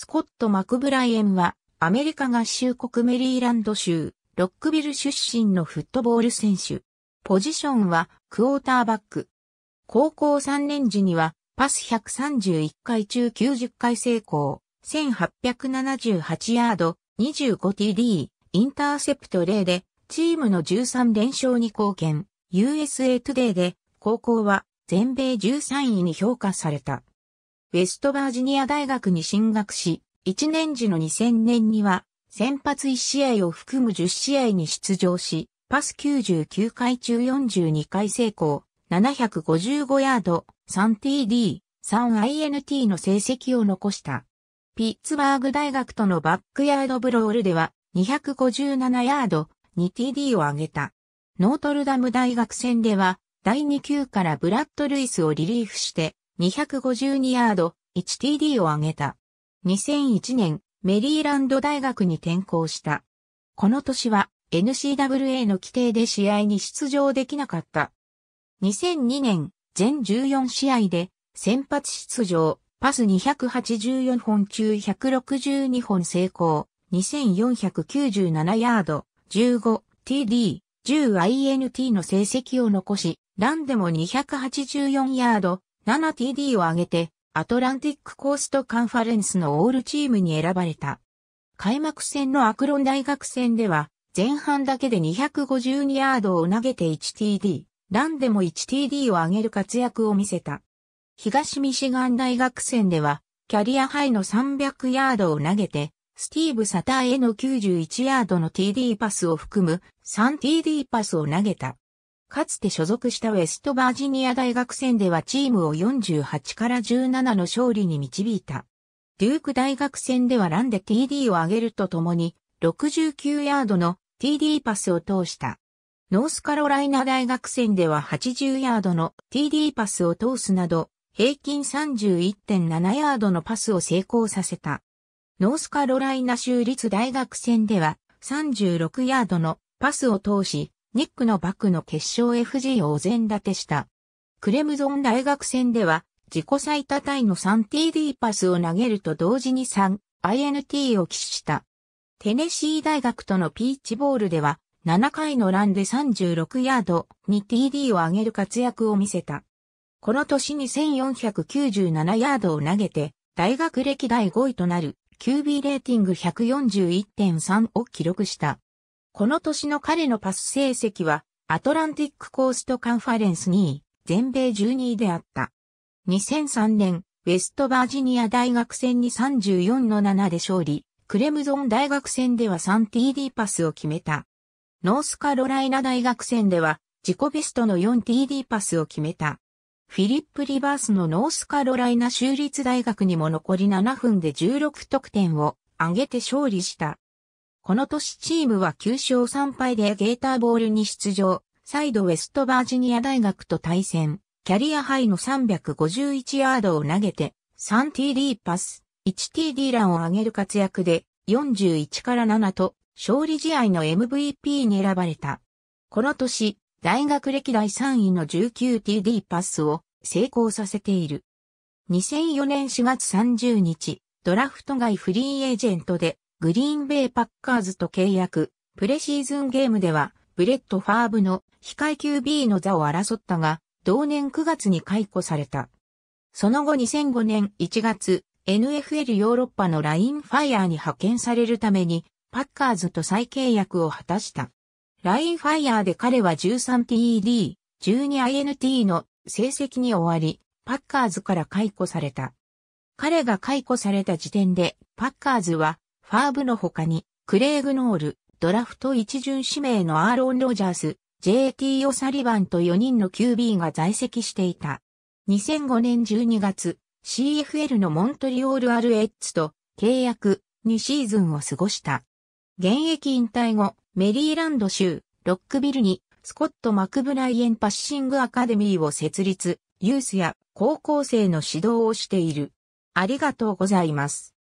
スコット・マクブライエンは、アメリカ合衆国メリーランド州、ロックビル出身のフットボール選手。ポジションは、クォーターバック。高校3年時には、パス131回中90回成功、1878ヤード、25TD、インターセプト0で、チームの13連勝に貢献、USA トゥデイで、高校は全米13位に評価された。ウェストバージニア大学に進学し、1年時の2000年には、先発1試合を含む10試合に出場し、パス99回中42回成功、755ヤード、3TD、3INT の成績を残した。ピッツバーグ大学とのバックヤードブロールでは、257ヤード、2TD を上げた。ノートルダム大学戦では、第2級からブラッド・ルイスをリリーフして、252ヤード、1TD を挙げた。2001年、メリーランド大学に転校した。この年は n c w a の規定で試合に出場できなかった。2002年、全14試合で先発出場、パス284本中162本成功、2497ヤード、15TD、10INT の成績を残し、ランでも284ヤード、7TD を挙げて、アトランティックコーストカンファレンスのオールチームに選ばれた。開幕戦のアクロン大学戦では、前半だけで252ヤードを投げて 1TD、ランでも 1TD を上げる活躍を見せた。東ミシガン大学戦では、キャリアハイの300ヤードを投げて、スティーブ・サターへの91ヤードの TD パスを含む 3TD パスを投げた。かつて所属したウェストバージニア大学戦ではチームを48から17の勝利に導いた。デューク大学戦ではランで TD を上げるとともに、69ヤードの TD パスを通した。ノースカロライナ大学戦では80ヤードの TD パスを通すなど、平均31.7ヤードのパスを成功させた。ノースカロライナ州立大学戦では36ヤードのパスを通し、ニックのバクの決勝 FG をお膳立てした。クレムゾン大学戦では、自己最多タイの 3TD パスを投げると同時に 3INT を死した。テネシー大学とのピーチボールでは、7回のランで36ヤードに TD を上げる活躍を見せた。この年に1497ヤードを投げて、大学歴第5位となる QB レーティング141.3を記録した。この年の彼のパス成績は、アトランティックコーストカンファレンス2位、全米12位であった。2003年、ウェストバージニア大学戦に34の7で勝利、クレムゾン大学戦では 3TD パスを決めた。ノースカロライナ大学戦では自己ベストの 4TD パスを決めた。フィリップ・リバースのノースカロライナ州立大学にも残り7分で16得点を上げて勝利した。この年チームは9勝3敗でゲーターボールに出場、再度ウェストバージニア大学と対戦、キャリアハイの351ヤードを投げて、3TD パス、1TD ランを上げる活躍で、41から7と、勝利試合の MVP に選ばれた。この年、大学歴代3位の 19TD パスを成功させている。2004年4月30日、ドラフト外フリーエージェントでグリーンベイパッカーズと契約、プレシーズンゲームでは、ブレット・ファーブの控え QB の座を争ったが、同年9月に解雇された。その後2005年1月、NFL ヨーロッパのラインファイアーに派遣されるために、パッカーズと再契約を果たした。ラインファイアーで彼は1 3 t d 12INT の成績に終わり、パッカーズから解雇された。彼が解雇された時点で、パッカーズはファーブの他に、クレイグ・ノール、ドラフト一巡指名のアーロン・ロジャース、JT・ オサリバンと4人の QB が在籍していた。2005年12月、CFL のモントリオール・アルエッツと契約2シーズンを過ごした。現役引退後、メリーランド州、ロックビルに、スコット・マクブライエン・パッシング・アカデミーを設立、ユースや高校生の指導をしている。ありがとうございます。